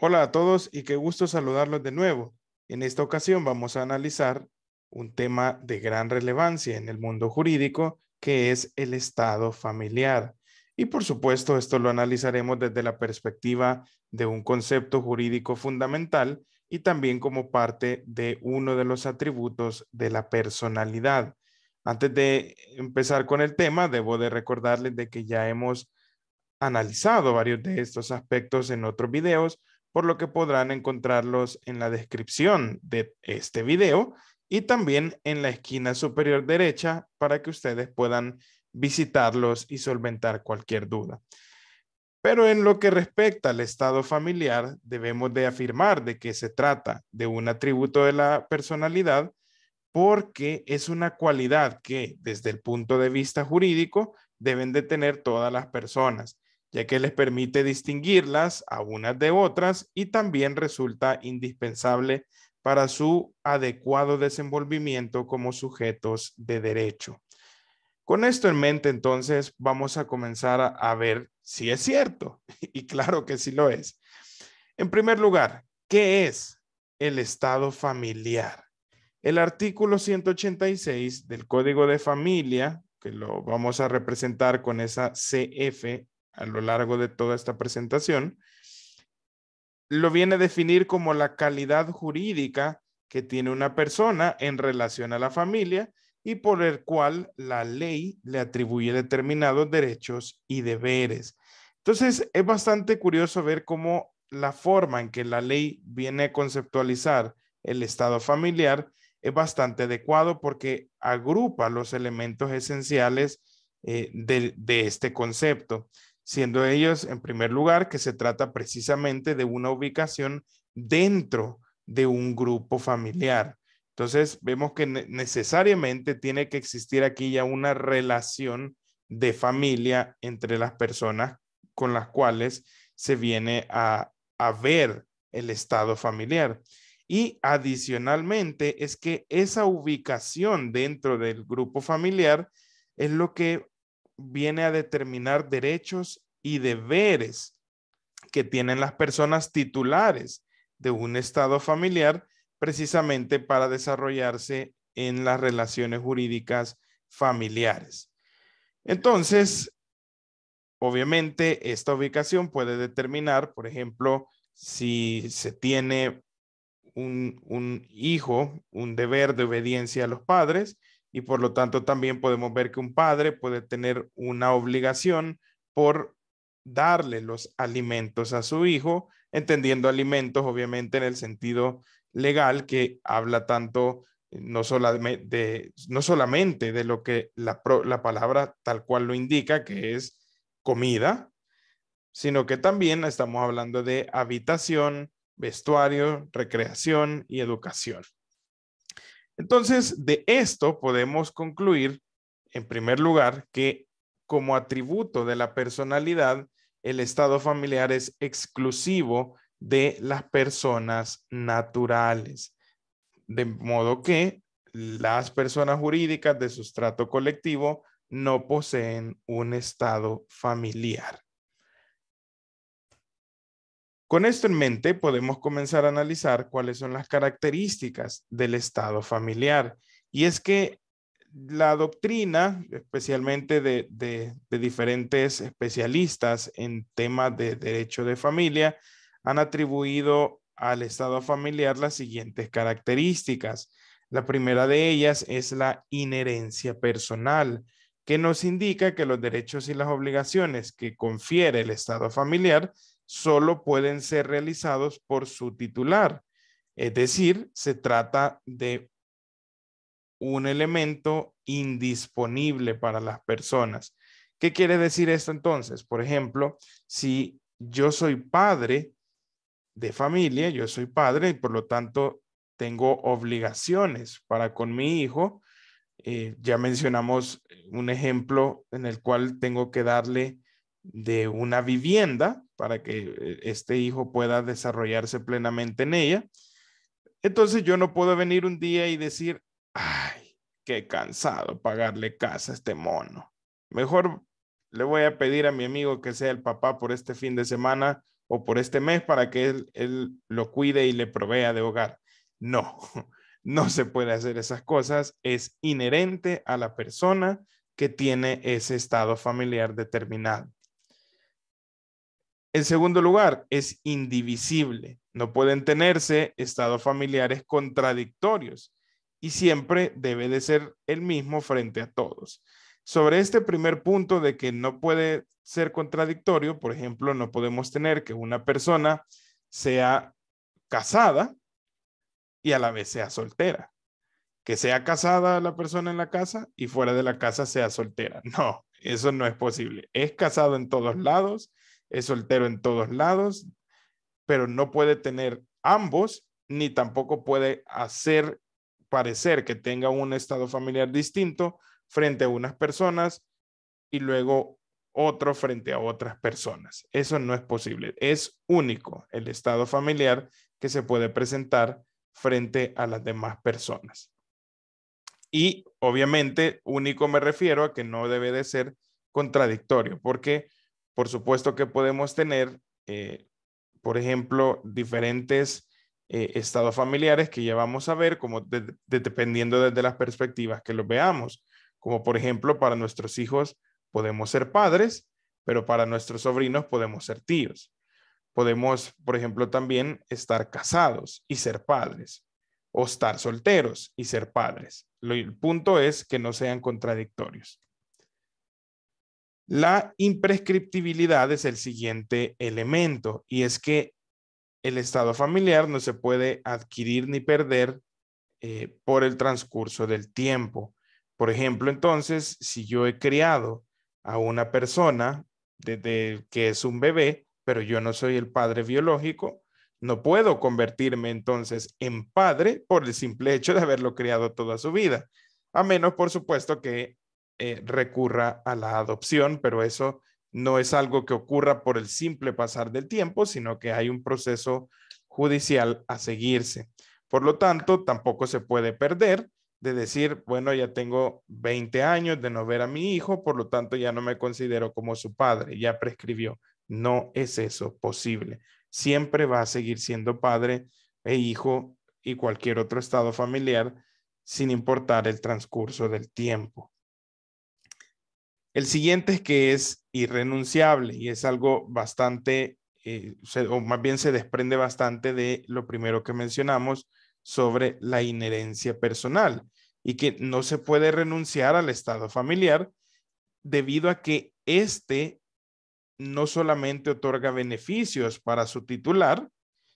Hola a todos y qué gusto saludarlos de nuevo. En esta ocasión vamos a analizar un tema de gran relevancia en el mundo jurídico que es el estado familiar. Y por supuesto, esto lo analizaremos desde la perspectiva de un concepto jurídico fundamental y también como parte de uno de los atributos de la personalidad. Antes de empezar con el tema, debo de recordarles de que ya hemos analizado varios de estos aspectos en otros videos, por lo que podrán encontrarlos en la descripción de este video y también en la esquina superior derecha para que ustedes puedan visitarlos y solventar cualquier duda. Pero en lo que respecta al estado familiar, debemos de afirmar de que se trata de un atributo de la personalidad porque es una cualidad que desde el punto de vista jurídico deben de tener todas las personas ya que les permite distinguirlas a unas de otras y también resulta indispensable para su adecuado desenvolvimiento como sujetos de derecho. Con esto en mente, entonces, vamos a comenzar a, ver si es cierto, y claro que sí lo es. En primer lugar, ¿qué es el estado familiar? El artículo 186 del Código de Familia, que lo vamos a representar con esa CF a lo largo de toda esta presentación, lo viene a definir como la calidad jurídica que tiene una persona en relación a la familia y por el cual la ley le atribuye determinados derechos y deberes. Entonces, es bastante curioso ver cómo la forma en que la ley viene a conceptualizar el estado familiar es bastante adecuado porque agrupa los elementos esenciales eh, de este concepto siendo ellos en primer lugar que se trata precisamente de una ubicación dentro de un grupo familiar. Entonces vemos que necesariamente tiene que existir aquí ya una relación de familia entre las personas con las cuales se viene a, a ver el estado familiar. Y adicionalmente es que esa ubicación dentro del grupo familiar es lo que viene a determinar derechos y deberes que tienen las personas titulares de un estado familiar precisamente para desarrollarse en las relaciones jurídicas familiares. Entonces, obviamente, esta ubicación puede determinar, por ejemplo, si se tiene un, un hijo, un deber de obediencia a los padres, y por lo tanto también podemos ver que un padre puede tener una obligación por darle los alimentos a su hijo, entendiendo alimentos obviamente en el sentido legal que habla tanto eh, no solamente de, no solamente de lo que la palabra tal cual lo indica, que es comida, sino que también estamos hablando de habitación, vestuario, recreación y educación. Entonces, de esto podemos concluir, en primer lugar, que como atributo de la personalidad, el estado familiar es exclusivo de las personas naturales. De modo que las personas jurídicas de sustrato colectivo no poseen un estado familiar. Con esto en mente, podemos comenzar a analizar cuáles son las características del estado familiar. Y es que la doctrina, especialmente de, diferentes especialistas en temas de derecho de familia, han atribuido al estado familiar las siguientes características. La primera de ellas es la inherencia personal, que nos indica que los derechos y las obligaciones que confiere el estado familiar solo pueden ser realizados por su titular. Es decir, se trata de un elemento indisponible para las personas. ¿Qué quiere decir esto entonces? Por ejemplo, si yo soy padre de familia, yo soy padre y por lo tanto tengo obligaciones para con mi hijo. Eh, ya mencionamos un ejemplo en el cual tengo que darle de una vivienda para que eh, este hijo pueda desarrollarse plenamente en ella. Entonces yo no puedo venir un día y decir, ay, qué cansado pagarle casa a este mono. Mejor le voy a pedir a mi amigo que sea el papá por este fin de semana o por este mes para que él, él lo cuide y le provea de hogar. No, no se puede hacer esas cosas. Es inherente a la persona que tiene ese estado familiar determinado. En segundo lugar, es indivisible. No pueden tenerse estados familiares contradictorios y siempre debe de ser el mismo frente a todos. Sobre este primer punto de que no puede ser contradictorio, por ejemplo, no podemos tener que una persona sea casada y a la vez sea soltera. Que sea casada la persona en la casa y fuera de la casa sea soltera. No, eso no es posible. Es casado en todos lados es soltero en todos lados, pero no puede tener ambos, ni tampoco puede hacer parecer que tenga un estado familiar distinto frente a unas personas y luego otro frente a otras personas. Eso no es posible. Es único el estado familiar que se puede presentar frente a las demás personas. Y obviamente único me refiero a que no debe de ser contradictorio, porque por supuesto que podemos tener, eh, por ejemplo, diferentes eh, estados familiares que ya vamos a ver, como dependiendo desde de las perspectivas que los veamos. Como por ejemplo, para nuestros hijos podemos ser padres, pero para nuestros sobrinos podemos ser tíos. Podemos, por ejemplo, también estar casados y ser padres, o estar solteros y ser padres. Lo, el punto es que no sean contradictorios. La imprescriptibilidad es el siguiente elemento y es que el estado familiar no se puede adquirir ni perder eh, por el transcurso del tiempo. Por ejemplo, entonces, si yo he criado a una persona desde que es un bebé, pero yo no soy el padre biológico, no puedo convertirme entonces en padre por el simple hecho de haberlo criado toda su vida, a menos, por supuesto, que eh, recurra a la adopción, pero eso no es algo que ocurra por el simple pasar del tiempo, sino que hay un proceso judicial a seguirse. Por lo tanto, tampoco se puede perder de decir, bueno, ya tengo 20 años de no ver a mi hijo, por lo tanto ya no me considero como su padre, ya prescribió. No es eso posible. Siempre va a seguir siendo padre e hijo y cualquier otro estado familiar sin importar el transcurso del tiempo. El siguiente es que es irrenunciable y es algo bastante, eh, o más bien se desprende bastante de lo primero que mencionamos sobre la inherencia personal y que no se puede renunciar al estado familiar debido a que éste no solamente otorga beneficios para su titular,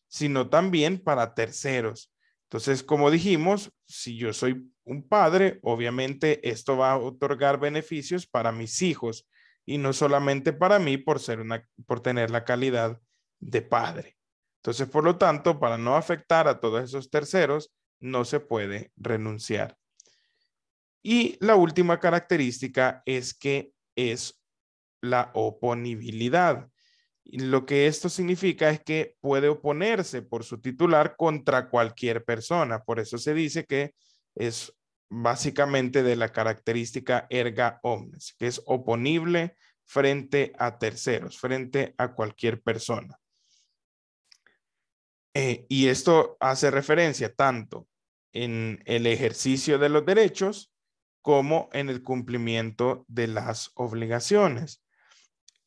sino también para terceros. Entonces, como dijimos, si yo soy un padre, obviamente esto va a otorgar beneficios para mis hijos y no solamente para mí por, ser una, por tener la calidad de padre. Entonces, por lo tanto, para no afectar a todos esos terceros, no se puede renunciar. Y la última característica es que es la oponibilidad. Lo que esto significa es que puede oponerse por su titular contra cualquier persona. Por eso se dice que es básicamente de la característica erga omnes, que es oponible frente a terceros, frente a cualquier persona. Eh, y esto hace referencia tanto en el ejercicio de los derechos como en el cumplimiento de las obligaciones.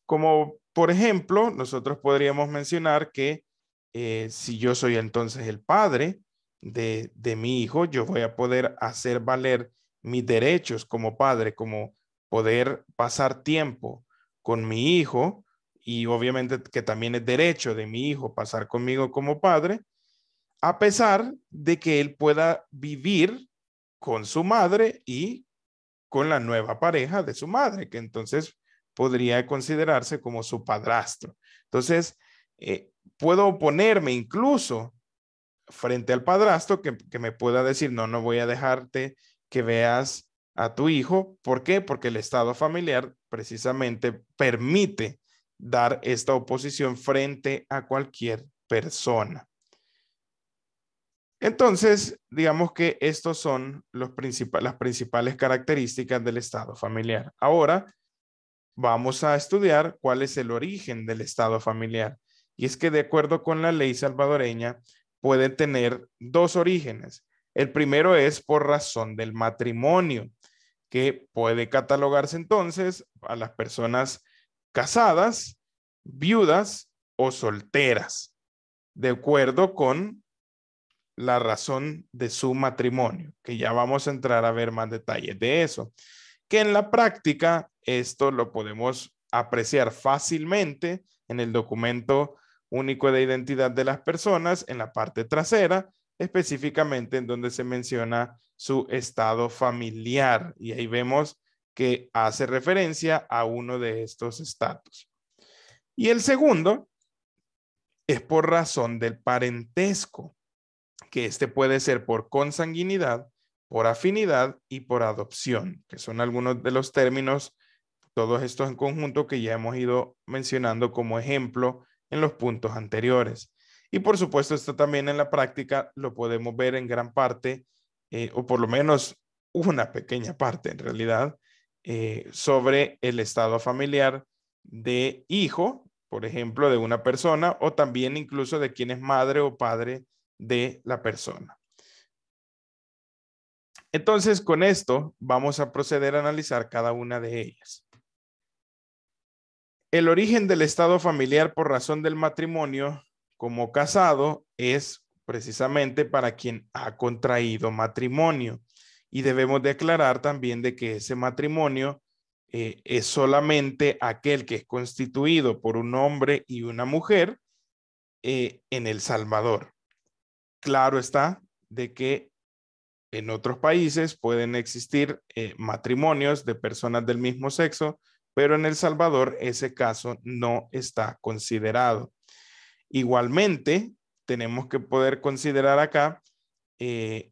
Como por ejemplo, nosotros podríamos mencionar que eh, si yo soy entonces el padre, de, mi hijo, yo voy a poder hacer valer mis derechos como padre, como poder pasar tiempo con mi hijo y obviamente que también es derecho de mi hijo pasar conmigo como padre, a pesar de que él pueda vivir con su madre y con la nueva pareja de su madre, que entonces podría considerarse como su padrastro. Entonces, eh, puedo oponerme incluso frente al padrastro que, me pueda decir, no, no voy a dejarte que veas a tu hijo. ¿Por qué? Porque el estado familiar precisamente permite dar esta oposición frente a cualquier persona. Entonces, digamos que estos son los las principales características del estado familiar. Ahora, vamos a estudiar cuál es el origen del estado familiar. Y es que de acuerdo con la ley salvadoreña, puede tener dos orígenes. El primero es por razón del matrimonio, que puede catalogarse entonces a las personas casadas, viudas o solteras, de acuerdo con la razón de su matrimonio, que ya vamos a entrar a ver más detalles de eso, que en la práctica esto lo podemos apreciar fácilmente en el documento único de identidad de las personas en la parte trasera, específicamente en donde se menciona su estado familiar. Y ahí vemos que hace referencia a uno de estos estatus. Y el segundo es por razón del parentesco, que este puede ser por consanguinidad, por afinidad y por adopción, que son algunos de los términos, todos estos en conjunto que ya hemos ido mencionando como ejemplo en los puntos anteriores. Y por supuesto, esto también en la práctica lo podemos ver en gran parte, eh, o por lo menos una pequeña parte en realidad, eh, sobre el estado familiar de hijo, por ejemplo, de una persona, o también incluso de quien es madre o padre de la persona. Entonces, con esto vamos a proceder a analizar cada una de ellas. El origen del estado familiar por razón del matrimonio como casado es precisamente para quien ha contraído matrimonio. Y debemos declarar también de que ese matrimonio eh, es solamente aquel que es constituido por un hombre y una mujer eh, en El Salvador. Claro está de que en otros países pueden existir eh, matrimonios de personas del mismo sexo pero en El Salvador ese caso no está considerado. Igualmente, tenemos que poder considerar acá eh,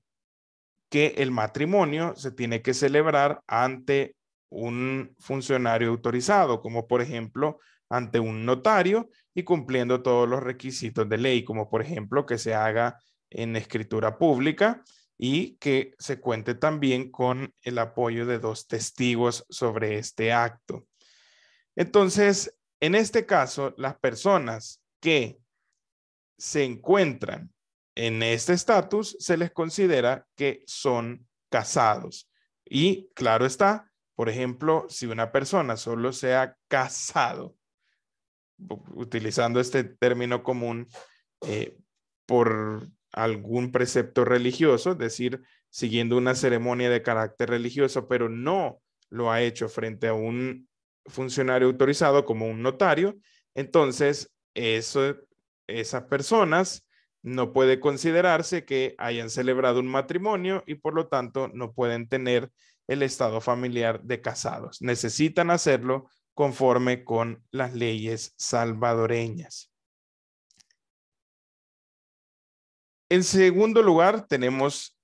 que el matrimonio se tiene que celebrar ante un funcionario autorizado, como por ejemplo ante un notario y cumpliendo todos los requisitos de ley, como por ejemplo que se haga en escritura pública y que se cuente también con el apoyo de dos testigos sobre este acto. Entonces, en este caso, las personas que se encuentran en este estatus se les considera que son casados. Y claro está, por ejemplo, si una persona solo se ha casado, utilizando este término común eh, por algún precepto religioso, es decir, siguiendo una ceremonia de carácter religioso, pero no lo ha hecho frente a un funcionario autorizado como un notario. Entonces, esas personas no puede considerarse que hayan celebrado un matrimonio y por lo tanto no pueden tener el estado familiar de casados. Necesitan hacerlo conforme con las leyes salvadoreñas. En segundo lugar, tenemos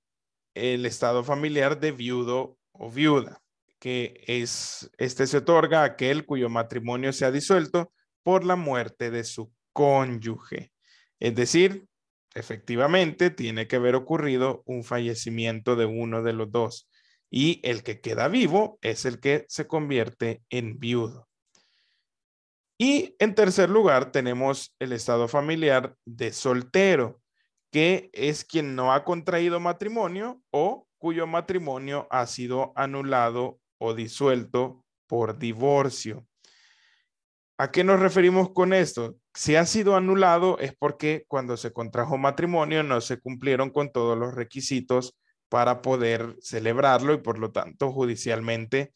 el estado familiar de viudo o viuda que es, este se otorga a aquel cuyo matrimonio se ha disuelto por la muerte de su cónyuge. Es decir, efectivamente tiene que haber ocurrido un fallecimiento de uno de los dos y el que queda vivo es el que se convierte en viudo. Y en tercer lugar tenemos el estado familiar de soltero, que es quien no ha contraído matrimonio o cuyo matrimonio ha sido anulado o disuelto por divorcio. ¿A qué nos referimos con esto? Si ha sido anulado es porque cuando se contrajo matrimonio no se cumplieron con todos los requisitos para poder celebrarlo y por lo tanto judicialmente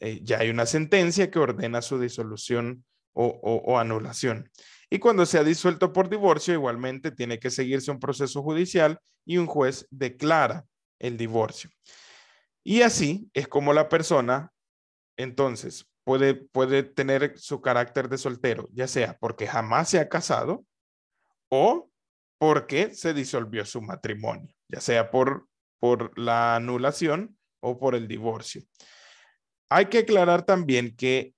eh, ya hay una sentencia que ordena su disolución o anulación. Y cuando se ha disuelto por divorcio, igualmente tiene que seguirse un proceso judicial y un juez declara el divorcio. Y así es como la persona, entonces, puede, puede tener su carácter de soltero, ya sea porque jamás se ha casado o porque se disolvió su matrimonio, ya sea por, por la anulación o por el divorcio. Hay que aclarar también que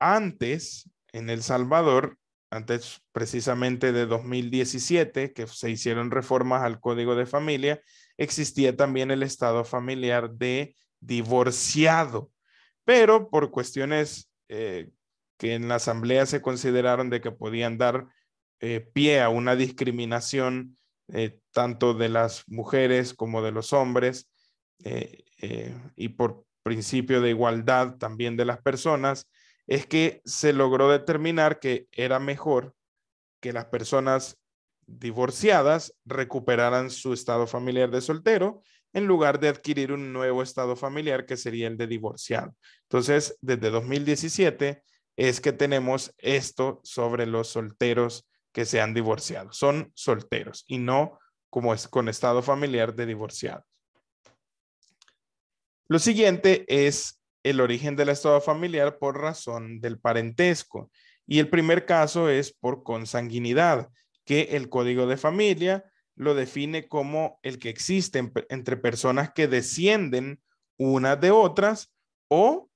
antes, en El Salvador, antes precisamente de 2017, que se hicieron reformas al Código de Familia, existía también el estado familiar de divorciado, pero por cuestiones eh, que en la asamblea se consideraron de que podían dar eh, pie a una discriminación eh, tanto de las mujeres como de los hombres y por principio de igualdad también de las personas, es que se logró determinar que era mejor que las personas divorciadas recuperarán su estado familiar de soltero en lugar de adquirir un nuevo estado familiar que sería el de divorciado. Entonces, desde 2017 es que tenemos esto sobre los solteros que se han divorciado. Son solteros y no como es con estado familiar de divorciado. Lo siguiente es el origen del estado familiar por razón del parentesco. Y el primer caso es por consanguinidad que el código de familia lo define como el que existe entre personas que descienden unas de otras o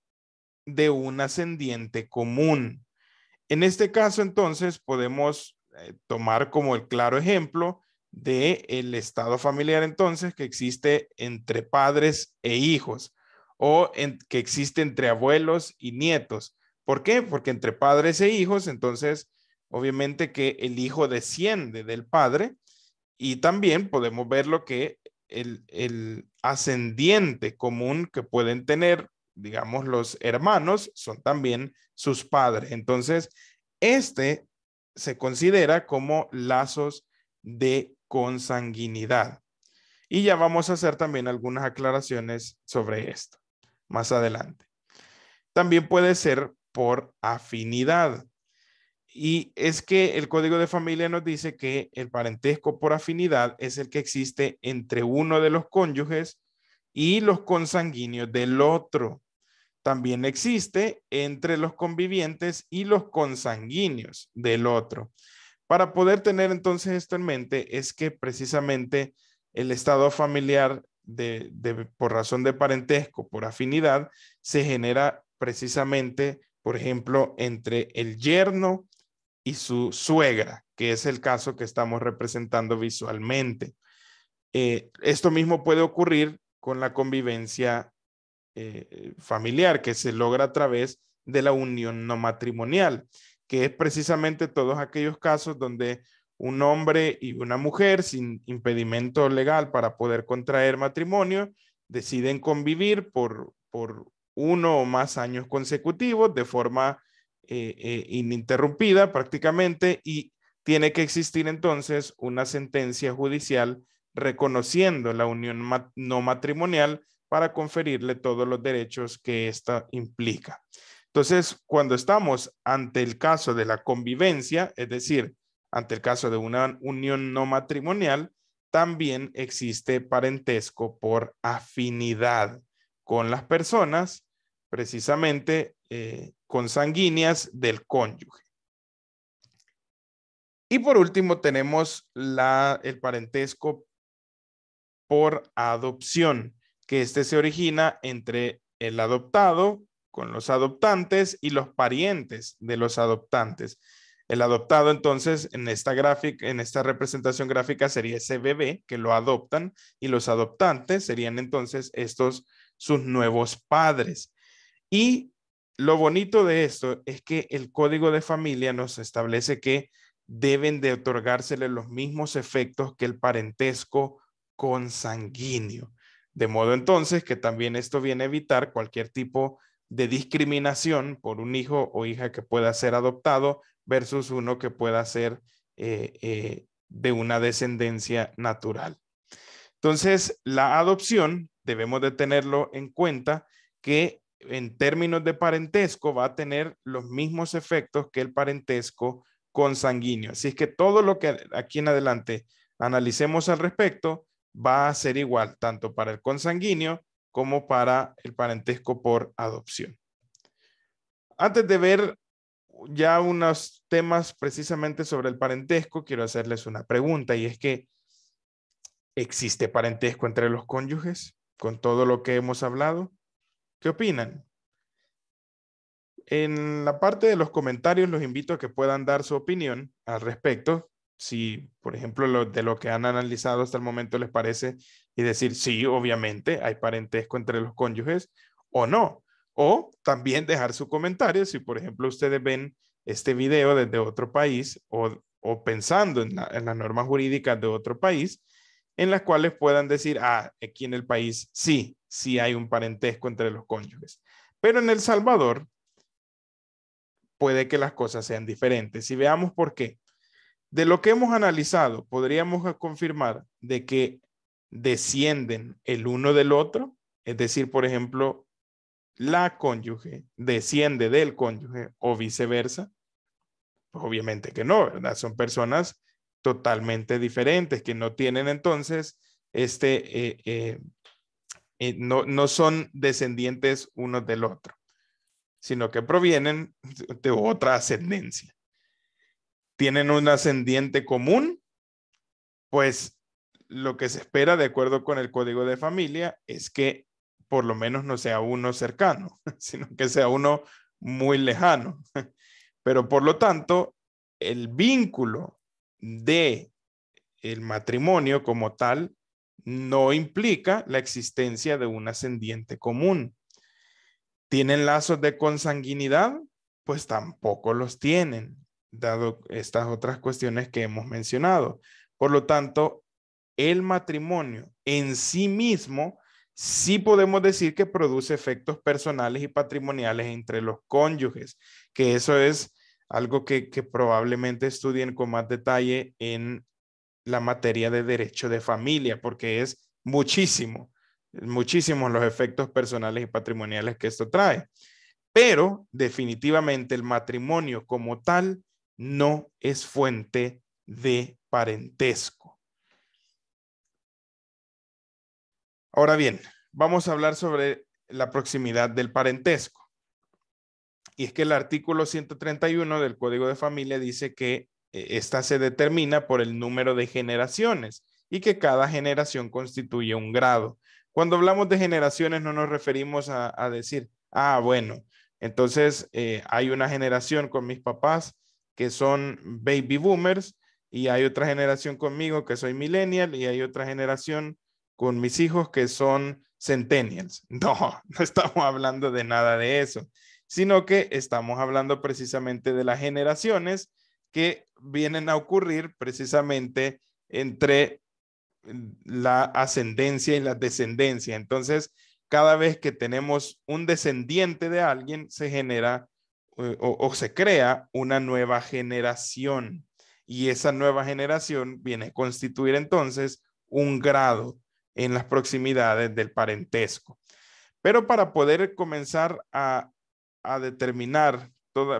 de un ascendiente común. En este caso, entonces, podemos eh, tomar como el claro ejemplo de el estado familiar, entonces, que existe entre padres e hijos o que existe entre abuelos y nietos. ¿Por qué? Porque entre padres e hijos, entonces, obviamente que el Hijo desciende del Padre y también podemos ver lo que el, ascendiente común que pueden tener, digamos, los hermanos son también sus padres. Entonces, este se considera como lazos de consanguinidad. Y ya vamos a hacer también algunas aclaraciones sobre esto más adelante. También puede ser por afinidad. Y es que el código de familia nos dice que el parentesco por afinidad es el que existe entre uno de los cónyuges y los consanguíneos del otro. También existe entre los convivientes y los consanguíneos del otro. Para poder tener entonces esto en mente es que precisamente el estado familiar de, por razón de parentesco, por afinidad, se genera precisamente, por ejemplo, entre el yerno y su suegra, que es el caso que estamos representando visualmente. Eh, esto mismo puede ocurrir con la convivencia eh, familiar que se logra a través de la unión no matrimonial, que es precisamente todos aquellos casos donde un hombre y una mujer sin impedimento legal para poder contraer matrimonio deciden convivir por, por uno o más años consecutivos de forma eh, eh, ininterrumpida prácticamente y tiene que existir entonces una sentencia judicial reconociendo la unión no matrimonial para conferirle todos los derechos que ésta implica. Entonces, cuando estamos ante el caso de la convivencia, es decir, ante el caso de una unión no matrimonial, también existe parentesco por afinidad con las personas, precisamente eh, consanguíneas del cónyuge. Y por último tenemos el parentesco por adopción, que este se origina entre el adoptado con los adoptantes y los parientes de los adoptantes. El adoptado entonces en esta gráfica, en esta representación gráfica sería ese bebé que lo adoptan y los adoptantes serían entonces estos sus nuevos padres. Y lo bonito de esto es que el código de familia nos establece que deben de otorgársele los mismos efectos que el parentesco consanguíneo. De modo entonces que también esto viene a evitar cualquier tipo de discriminación por un hijo o hija que pueda ser adoptado versus uno que pueda ser eh, eh, de una descendencia natural. Entonces, la adopción debemos de tenerlo en cuenta que en términos de parentesco, va a tener los mismos efectos que el parentesco consanguíneo. Así es que todo lo que aquí en adelante analicemos al respecto va a ser igual, tanto para el consanguíneo como para el parentesco por adopción. Antes de ver ya unos temas precisamente sobre el parentesco, quiero hacerles una pregunta y es que ¿existe parentesco entre los cónyuges con todo lo que hemos hablado? ¿Qué opinan? En la parte de los comentarios los invito a que puedan dar su opinión al respecto. Si, por ejemplo, lo, de lo que han analizado hasta el momento les parece y decir, sí, obviamente hay parentesco entre los cónyuges o no. O también dejar su comentario si, por ejemplo, ustedes ven este video desde otro país o, pensando en, en las normas jurídicas de otro país en las cuales puedan decir, ah, aquí en el país sí, si hay un parentesco entre los cónyuges. Pero en El Salvador puede que las cosas sean diferentes. Y veamos por qué. De lo que hemos analizado, podríamos confirmar de que descienden el uno del otro, es decir, por ejemplo, la cónyuge desciende del cónyuge o viceversa? Pues obviamente que no, ¿verdad? Son personas totalmente diferentes que no tienen entonces este eh, eh, no, no son descendientes unos del otro, sino que provienen de otra ascendencia. Tienen un ascendiente común, pues lo que se espera de acuerdo con el código de familia es que por lo menos no sea uno cercano, sino que sea uno muy lejano. Pero por lo tanto, el vínculo de el matrimonio como tal no implica la existencia de un ascendiente común. ¿Tienen lazos de consanguinidad? Pues tampoco los tienen, dado estas otras cuestiones que hemos mencionado. Por lo tanto, el matrimonio en sí mismo sí podemos decir que produce efectos personales y patrimoniales entre los cónyuges, que eso es algo que, probablemente estudien con más detalle en la materia de derecho de familia, porque es muchísimo, muchísimos los efectos personales y patrimoniales que esto trae. Pero definitivamente el matrimonio como tal no es fuente de parentesco. Ahora bien, vamos a hablar sobre la proximidad del parentesco. Y es que el artículo 131 del Código de Familia dice que e, esta se determina por el número de generaciones y que cada generación constituye un grado. Cuando hablamos de generaciones no nos referimos a, decir, ah, bueno, entonces eh, hay una generación con mis papás que son baby boomers y hay otra generación conmigo que soy millennial y hay otra generación con mis hijos que son centennials. No, no estamos hablando de nada de eso, sino que estamos hablando precisamente de las generaciones que vienen a ocurrir precisamente entre la ascendencia y la descendencia. Entonces, cada vez que tenemos un descendiente de alguien, se genera eh, o, se crea una nueva generación. Y esa nueva generación viene a constituir entonces un grado en las proximidades del parentesco. Pero para poder comenzar a, a determinar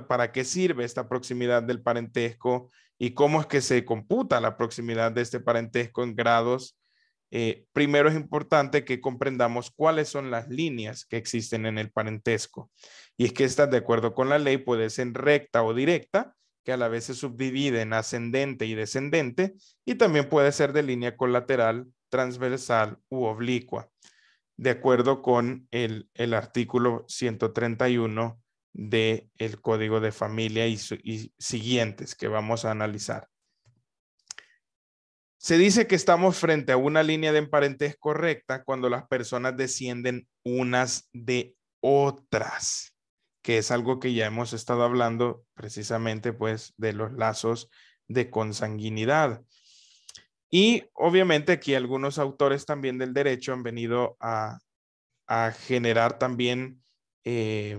para qué sirve esta proximidad del parentesco y cómo es que se computa la proximidad de este parentesco en grados. Eh, primero es importante que comprendamos cuáles son las líneas que existen en el parentesco. Y es que estas, de acuerdo con la ley, puede ser recta o directa, que a la vez se subdivide en ascendente y descendente, y también puede ser de línea colateral, transversal u oblicua, de acuerdo con el, el artículo 131 del el código de familia y, siguientes que vamos a analizar. Se dice que estamos frente a una línea de emparentes correcta cuando las personas descienden unas de otras, que es algo que ya hemos estado hablando precisamente pues de los lazos de consanguinidad. Y obviamente aquí algunos autores también del derecho han venido a, generar también eh,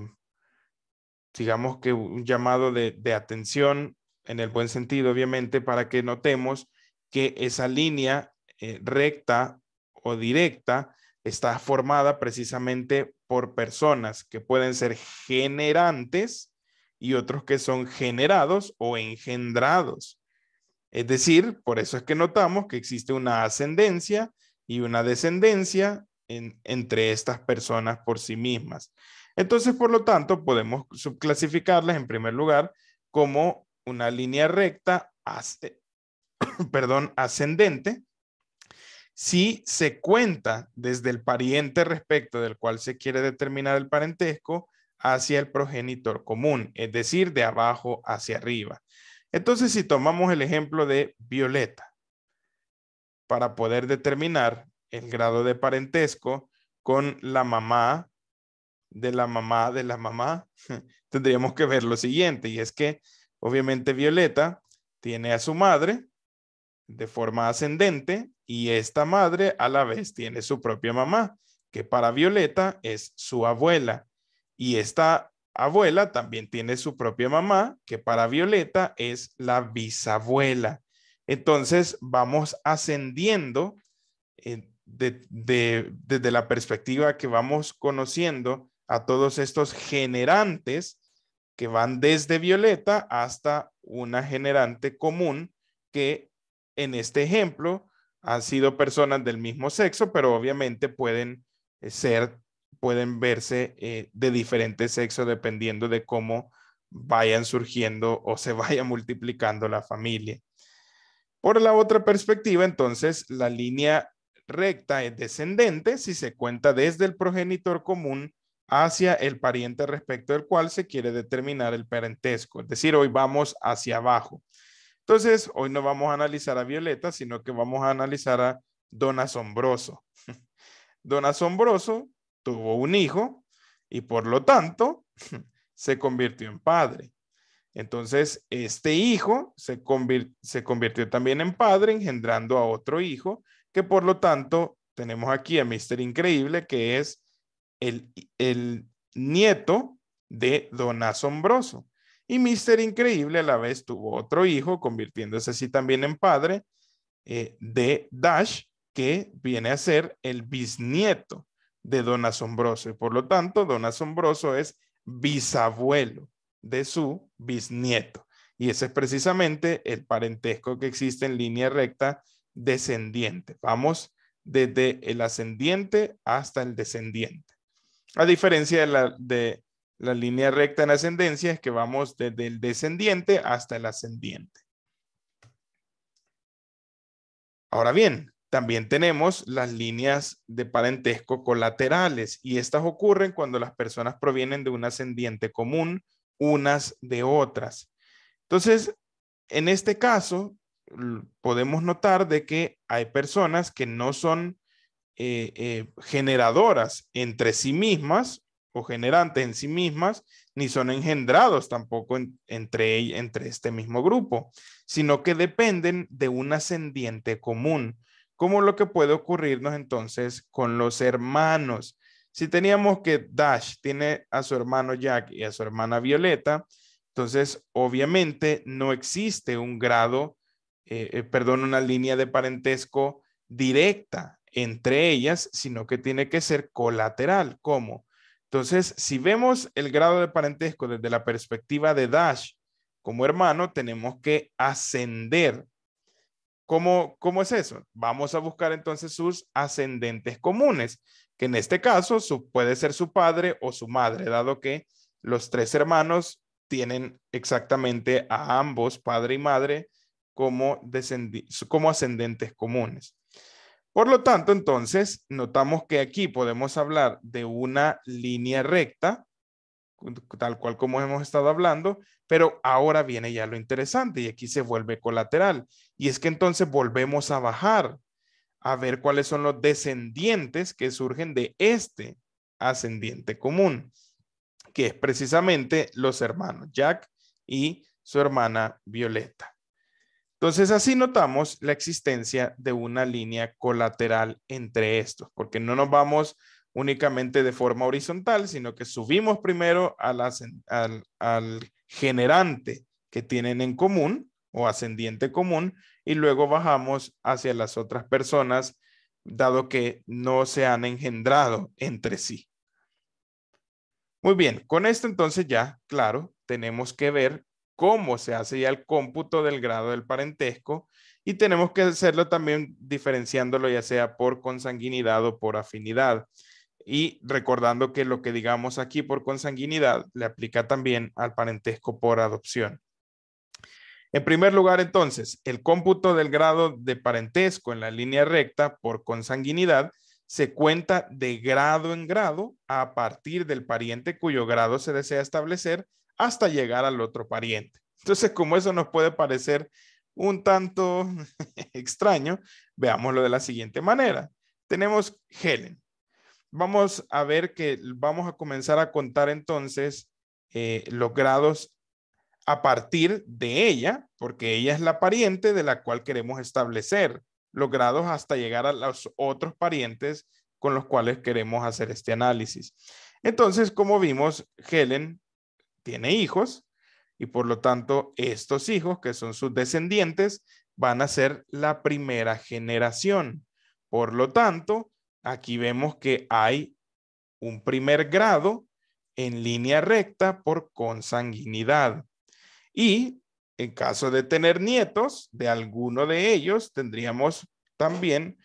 digamos que un llamado de, atención, en el buen sentido, obviamente, para que notemos que esa línea eh, recta o directa está formada precisamente por personas que pueden ser generantes y otros que son generados o engendrados. Es decir, por eso es que notamos que existe una ascendencia y una descendencia entre estas personas por sí mismas. Entonces, por lo tanto, podemos subclasificarlas en primer lugar como una línea recta, eh, perdón, ascendente, si se cuenta desde el pariente respecto del cual se quiere determinar el parentesco hacia el progenitor común, es decir, de abajo hacia arriba. Entonces, si tomamos el ejemplo de Violeta, para poder determinar el grado de parentesco con la mamá de la mamá de la mamá, tendríamos que ver lo siguiente, y es que obviamente Violeta tiene a su madre de forma ascendente y esta madre a la vez tiene su propia mamá, que para Violeta es su abuela, y esta abuela también tiene su propia mamá, que para Violeta es la bisabuela. Entonces vamos ascendiendo eh, desde la perspectiva que vamos conociendo a todos estos generantes que van desde violeta hasta una generante común que en este ejemplo han sido personas del mismo sexo, pero obviamente pueden eh, ser, pueden verse eh, de diferente sexo dependiendo de cómo vayan surgiendo o se vaya multiplicando la familia. Por la otra perspectiva, entonces, la línea recta es descendente si se cuenta desde el progenitor común hacia el pariente respecto del cual se quiere determinar el parentesco. Es decir, hoy vamos hacia abajo. Entonces, hoy no vamos a analizar a Violeta, sino que vamos a analizar a Don Asombroso. Don Asombroso tuvo un hijo y por lo tanto se convirtió en padre. Entonces, este hijo se, se convirtió también en padre, engendrando a otro hijo, que por lo tanto tenemos aquí a Mister Increíble, que es el, nieto de Don Asombroso. Y Mister Increíble a la vez tuvo otro hijo, convirtiéndose así también en padre eh, de Dash, que viene a ser el bisnieto de Don Asombroso. Y por lo tanto, Don Asombroso es bisabuelo de su bisnieto. Y ese es precisamente el parentesco que existe en línea recta descendiente. Vamos desde el ascendiente hasta el descendiente. A diferencia de la, línea recta en ascendencia, es que vamos desde el descendiente hasta el ascendiente. Ahora bien, también tenemos las líneas de parentesco colaterales y estas ocurren cuando las personas provienen de un ascendiente común unas de otras. Entonces, en este caso, podemos notar de que hay personas que no son eh, eh, generadoras entre sí mismas o generantes en sí mismas, ni son engendrados tampoco entre, entre este mismo grupo, sino que dependen de un ascendiente común, como lo que puede ocurrirnos entonces con los hermanos. Si teníamos que Dash tiene a su hermano Jack y a su hermana Violeta, entonces obviamente no existe un grado, eh, perdón, una línea de parentesco directa entre ellas, sino que tiene que ser colateral. ¿Cómo? Entonces, si vemos el grado de parentesco desde la perspectiva de Dash como hermano, tenemos que ascender. ¿Cómo, ¿Cómo es eso? Vamos a buscar entonces sus ascendentes comunes, que en este caso puede ser su padre o su madre, dado que los tres hermanos tienen exactamente a ambos, padre y madre, como, como ascendentes comunes. Por lo tanto, entonces, notamos que aquí podemos hablar de una línea recta, tal cual como hemos estado hablando, pero ahora viene ya lo interesante y aquí se vuelve colateral. Y es que entonces volvemos a bajar a ver cuáles son los descendientes que surgen de este ascendiente común, que es precisamente los hermanos Jack y su hermana Violeta. Entonces, así notamos la existencia de una línea colateral entre estos, porque no nos vamos únicamente de forma horizontal, sino que subimos primero al generante que tienen en común o ascendiente común y luego bajamos hacia las otras personas, dado que no se han engendrado entre sí. Muy bien, con esto entonces ya, claro, tenemos que ver cómo se hace ya el cómputo del grado del parentesco y tenemos que hacerlo también diferenciándolo ya sea por consanguinidad o por afinidad. Y recordando que lo que digamos aquí por consanguinidad le aplica también al parentesco por adopción. En primer lugar, entonces, el cómputo del grado de parentesco en la línea recta por consanguinidad se cuenta de grado en grado a partir del pariente cuyo grado se desea establecer hasta llegar al otro pariente. Entonces, como eso nos puede parecer un tanto extraño, veámoslo de la siguiente manera. Tenemos Helen. Vamos a ver que vamos a comenzar a contar entonces eh, los grados a partir de ella, porque ella es la pariente de la cual queremos establecer los grados hasta llegar a los otros parientes con los cuales queremos hacer este análisis. Entonces, como vimos, Helen tiene hijos y por lo tanto estos hijos, que son sus descendientes, van a ser la primera generación. Por lo tanto, aquí vemos que hay un primer grado en línea recta por consanguinidad. Y en caso de tener nietos de alguno de ellos, tendríamos también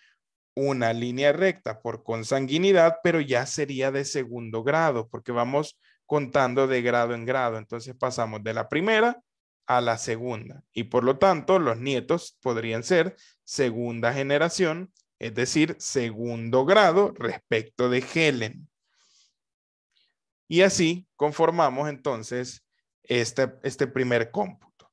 una línea recta por consanguinidad, pero ya sería de segundo grado, porque vamos contando de grado en grado. Entonces pasamos de la primera a la segunda y por lo tanto los nietos podrían ser segunda generación, es decir, segundo grado respecto de Helen. Y así conformamos entonces este, este primer cómputo.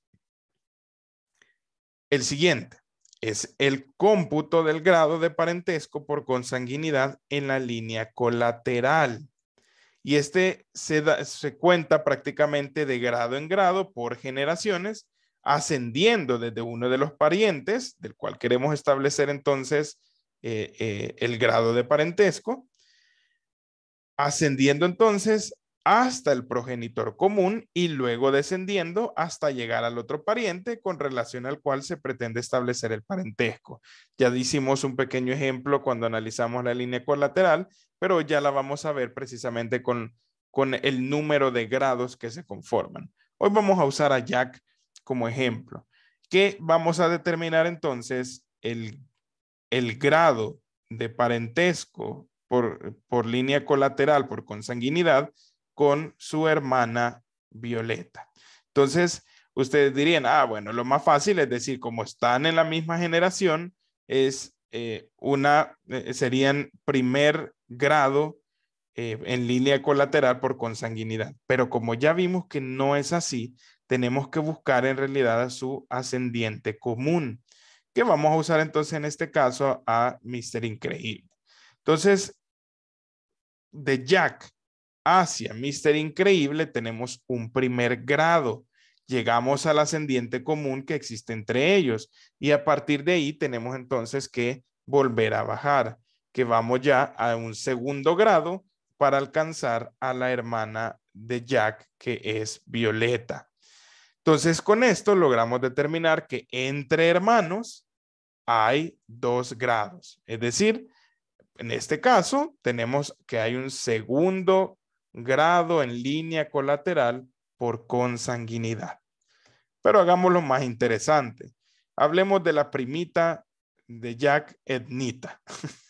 El siguiente es el cómputo del grado de parentesco por consanguinidad en la línea colateral. Y este se, cuenta prácticamente de grado en grado por generaciones, ascendiendo desde uno de los parientes, del cual queremos establecer entonces eh, eh, el grado de parentesco, ascendiendo entonces hasta el progenitor común y luego descendiendo hasta llegar al otro pariente con relación al cual se pretende establecer el parentesco. Ya hicimos un pequeño ejemplo cuando analizamos la línea colateral pero ya la vamos a ver precisamente con, con el número de grados que se conforman. Hoy vamos a usar a Jack como ejemplo, que vamos a determinar entonces el, grado de parentesco por, por línea colateral, por consanguinidad, con su hermana Violeta. Entonces, ustedes dirían, ah, bueno, lo más fácil es decir, como están en la misma generación, es eh, una, eh, serían primer grado eh, en línea colateral por consanguinidad. Pero como ya vimos que no es así, tenemos que buscar en realidad a su ascendiente común, que vamos a usar entonces en este caso a Mr. Increíble. Entonces, de Jack hacia Mr. Increíble tenemos un primer grado. Llegamos al ascendiente común que existe entre ellos y a partir de ahí tenemos entonces que volver a bajar que vamos ya a un segundo grado para alcanzar a la hermana de Jack, que es Violeta. Entonces, con esto logramos determinar que entre hermanos hay dos grados. Es decir, en este caso, tenemos que hay un segundo grado en línea colateral por consanguinidad. Pero hagámoslo más interesante. Hablemos de la primita de Jack Ednita.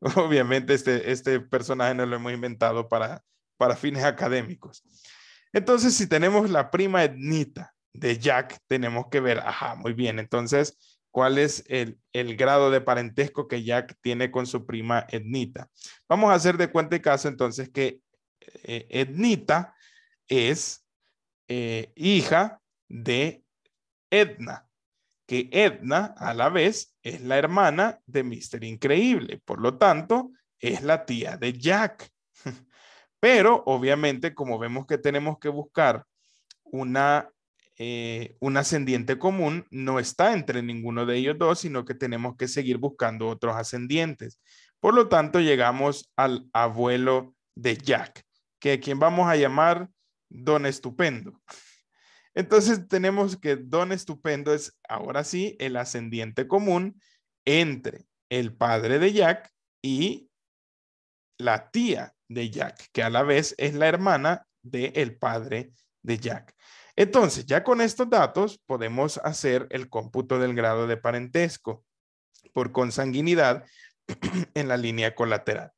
Obviamente este, este, personaje no lo hemos inventado para, para fines académicos. Entonces, si tenemos la prima etnita de Jack, tenemos que ver, ajá, muy bien, entonces, ¿cuál es el, grado de parentesco que Jack tiene con su prima etnita? Vamos a hacer de cuenta y caso entonces que Ednita eh, etnita es eh, hija de Edna que Edna a la vez es la hermana de Mister Increíble, por lo tanto, es la tía de Jack. Pero obviamente, como vemos que tenemos que buscar una, eh, un ascendiente común, no está entre ninguno de ellos dos, sino que tenemos que seguir buscando otros ascendientes. Por lo tanto, llegamos al abuelo de Jack, que a quien vamos a llamar Don Estupendo. Entonces tenemos que don estupendo es ahora sí el ascendiente común entre el padre de Jack y la tía de Jack, que a la vez es la hermana del el padre de Jack. Entonces, ya con estos datos podemos hacer el cómputo del grado de parentesco por consanguinidad en la línea colateral.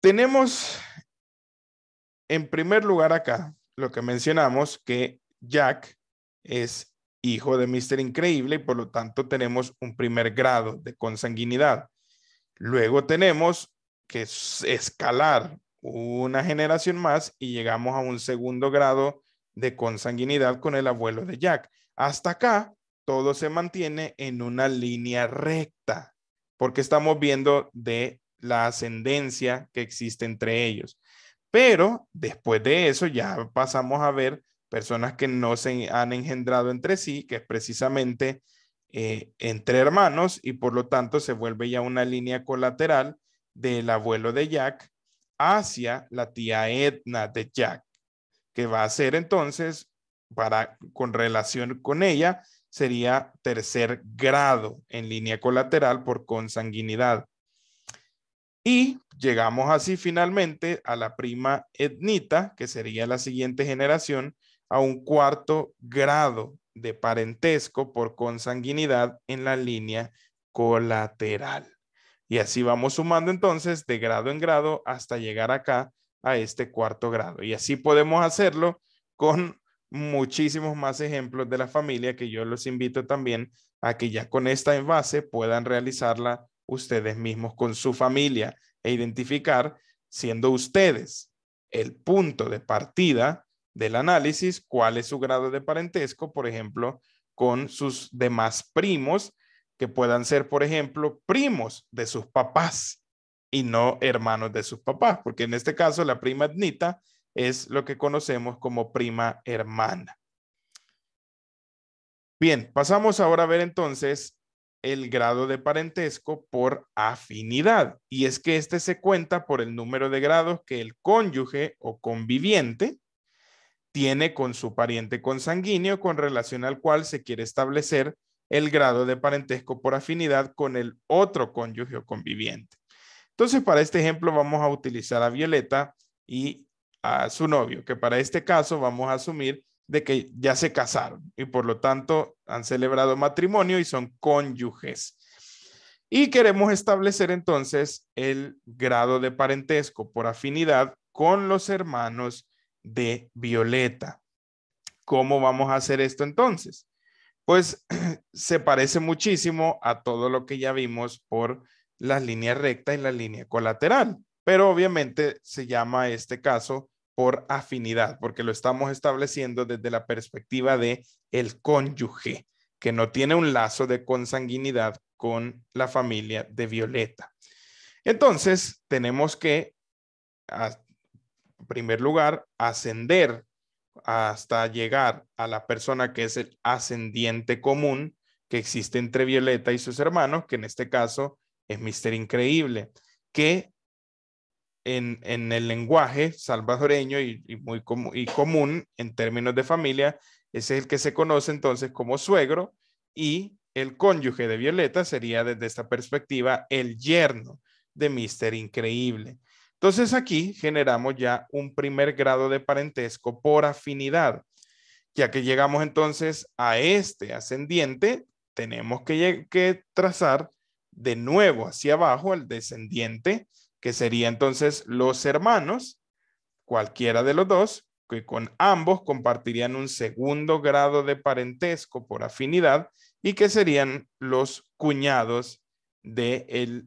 Tenemos en primer lugar acá lo que mencionamos, que Jack es hijo de Mister Increíble y por lo tanto tenemos un primer grado de consanguinidad. Luego tenemos que escalar una generación más y llegamos a un segundo grado de consanguinidad con el abuelo de Jack. Hasta acá todo se mantiene en una línea recta porque estamos viendo de la ascendencia que existe entre ellos. Pero después de eso ya pasamos a ver personas que no se han engendrado entre sí, que es precisamente eh, entre hermanos y por lo tanto se vuelve ya una línea colateral del abuelo de Jack hacia la tía Edna de Jack, que va a ser entonces para con relación con ella sería tercer grado en línea colateral por consanguinidad. Y llegamos así finalmente a la prima etnita, que sería la siguiente generación, a un cuarto grado de parentesco por consanguinidad en la línea colateral. Y así vamos sumando entonces de grado en grado hasta llegar acá a este cuarto grado. Y así podemos hacerlo con muchísimos más ejemplos de la familia que yo los invito también a que ya con esta envase puedan realizarla ustedes mismos con su familia e identificar, siendo ustedes el punto de partida del análisis, cuál es su grado de parentesco, por ejemplo, con sus demás primos, que puedan ser, por ejemplo, primos de sus papás y no hermanos de sus papás, porque en este caso la prima etnita es lo que conocemos como prima hermana. Bien, pasamos ahora a ver entonces el grado de parentesco por afinidad. Y es que este se cuenta por el número de grados que el cónyuge o conviviente tiene con su pariente consanguíneo con relación al cual se quiere establecer el grado de parentesco por afinidad con el otro cónyuge o conviviente. Entonces, para este ejemplo vamos a utilizar a Violeta y a su novio, que para este caso vamos a asumir de que ya se casaron y por lo tanto han celebrado matrimonio y son cónyuges. Y queremos establecer entonces el grado de parentesco por afinidad con los hermanos de Violeta. ¿Cómo vamos a hacer esto entonces? Pues se parece muchísimo a todo lo que ya vimos por las líneas rectas y la línea colateral, pero obviamente se llama este caso por afinidad, porque lo estamos estableciendo desde la perspectiva de el cónyuge, que no tiene un lazo de consanguinidad con la familia de Violeta. Entonces, tenemos que, en primer lugar, ascender hasta llegar a la persona que es el ascendiente común que existe entre Violeta y sus hermanos, que en este caso es Mister Increíble, que en, el lenguaje salvadoreño y, muy común en términos de familia, es el que se conoce entonces como suegro y el cónyuge de Violeta sería desde esta perspectiva el yerno de Mister Increíble. Entonces aquí generamos ya un primer grado de parentesco por afinidad. Ya que llegamos entonces a este ascendiente, tenemos que, trazar de nuevo hacia abajo el descendiente que sería entonces los hermanos, cualquiera de los dos, que con ambos compartirían un segundo grado de parentesco por afinidad y que serían los cuñados de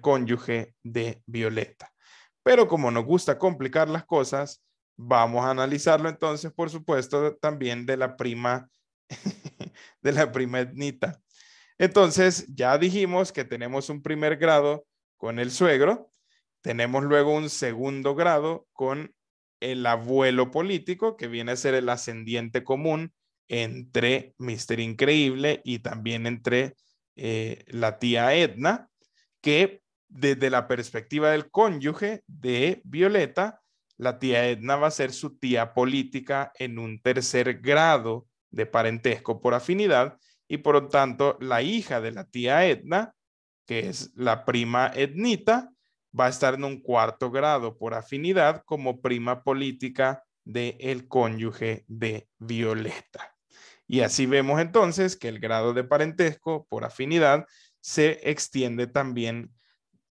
cónyuge de Violeta. Pero como nos gusta complicar las cosas, vamos a analizarlo entonces, por supuesto, también de la prima, de la prima etnita. Entonces, ya dijimos que tenemos un primer grado con el suegro, tenemos luego un segundo grado con el abuelo político, que viene a ser el ascendiente común entre Mister Increíble y también entre eh, la tía Edna, que desde la perspectiva del cónyuge de Violeta, la tía Edna va a ser su tía política en un tercer grado de parentesco por afinidad y por lo tanto la hija de la tía Edna, que es la prima Ednita, va a estar en un cuarto grado por afinidad como prima política del cónyuge de Violeta. Y así vemos entonces que el grado de parentesco por afinidad se extiende también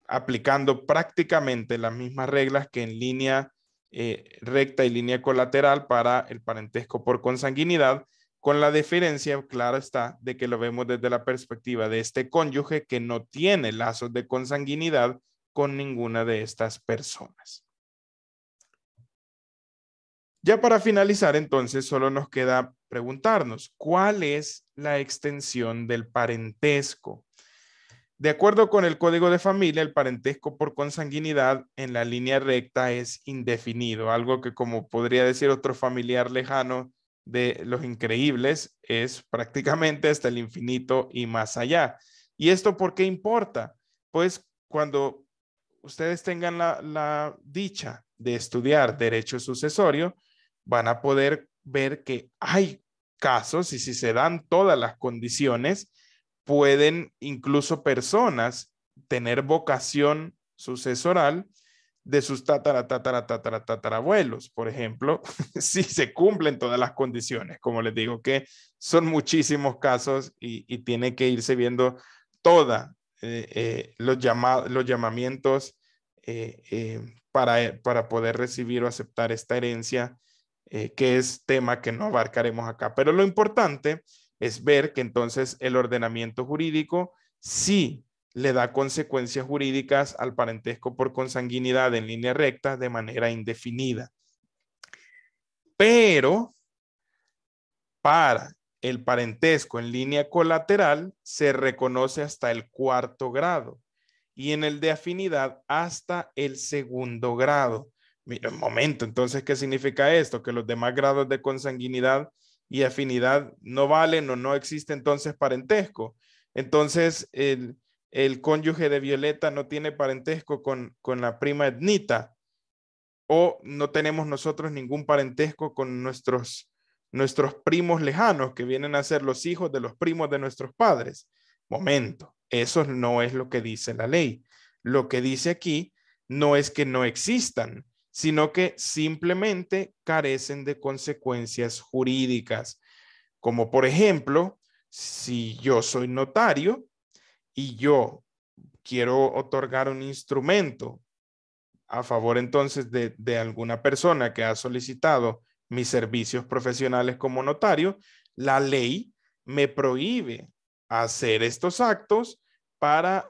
aplicando prácticamente las mismas reglas que en línea eh, recta y línea colateral para el parentesco por consanguinidad, con la diferencia, claro está, de que lo vemos desde la perspectiva de este cónyuge que no tiene lazos de consanguinidad con ninguna de estas personas. Ya para finalizar, entonces, solo nos queda preguntarnos, ¿cuál es la extensión del parentesco? De acuerdo con el Código de Familia, el parentesco por consanguinidad en la línea recta es indefinido, algo que como podría decir otro familiar lejano de los increíbles, es prácticamente hasta el infinito y más allá. ¿Y esto por qué importa? Pues cuando ustedes tengan la, dicha de estudiar derecho sucesorio, van a poder ver que hay casos y si se dan todas las condiciones, pueden incluso personas tener vocación sucesoral de sus tatara, por ejemplo, si se cumplen todas las condiciones. Como les digo, que son muchísimos casos y, y tiene que irse viendo toda eh, eh, los, los llamamientos eh, para, para poder recibir o aceptar esta herencia, que es tema que no abarcaremos acá. Pero lo importante es ver que entonces el ordenamiento jurídico sí le da consecuencias jurídicas al parentesco por consanguinidad en línea recta de manera indefinida. Pero para el parentesco en línea colateral se reconoce hasta el cuarto grado y en el de afinidad hasta el segundo grado. Mira, un momento, entonces, ¿qué significa esto? Que los demás grados de consanguinidad y afinidad no valen o no existe entonces parentesco. Entonces, el, cónyuge de Violeta no tiene parentesco con, con la prima etnita o no tenemos nosotros ningún parentesco con nuestros nuestros primos lejanos que vienen a ser los hijos de los primos de nuestros padres. Momento, eso no es lo que dice la ley. Lo que dice aquí no es que no existan, sino que simplemente carecen de consecuencias jurídicas. Como por ejemplo, si yo soy notario y yo quiero otorgar un instrumento a favor entonces de, de alguna persona que ha solicitado mis servicios profesionales como notario, la ley me prohíbe hacer estos actos para,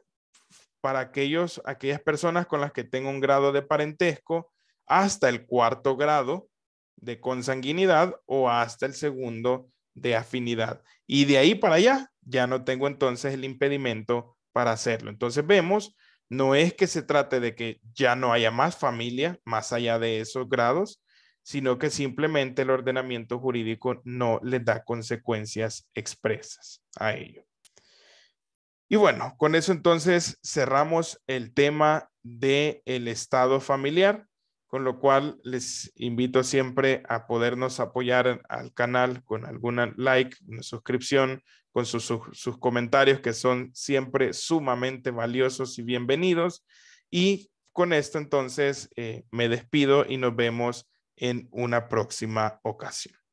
para aquellos, aquellas personas con las que tengo un grado de parentesco hasta el cuarto grado de consanguinidad o hasta el segundo de afinidad. Y de ahí para allá ya no tengo entonces el impedimento para hacerlo. Entonces vemos, no es que se trate de que ya no haya más familia más allá de esos grados, sino que simplemente el ordenamiento jurídico no le da consecuencias expresas a ello. Y bueno, con eso entonces cerramos el tema del el estado familiar, con lo cual les invito siempre a podernos apoyar al canal con alguna like, una suscripción, con sus, comentarios que son siempre sumamente valiosos y bienvenidos. Y con esto entonces eh, me despido y nos vemos en una próxima ocasión.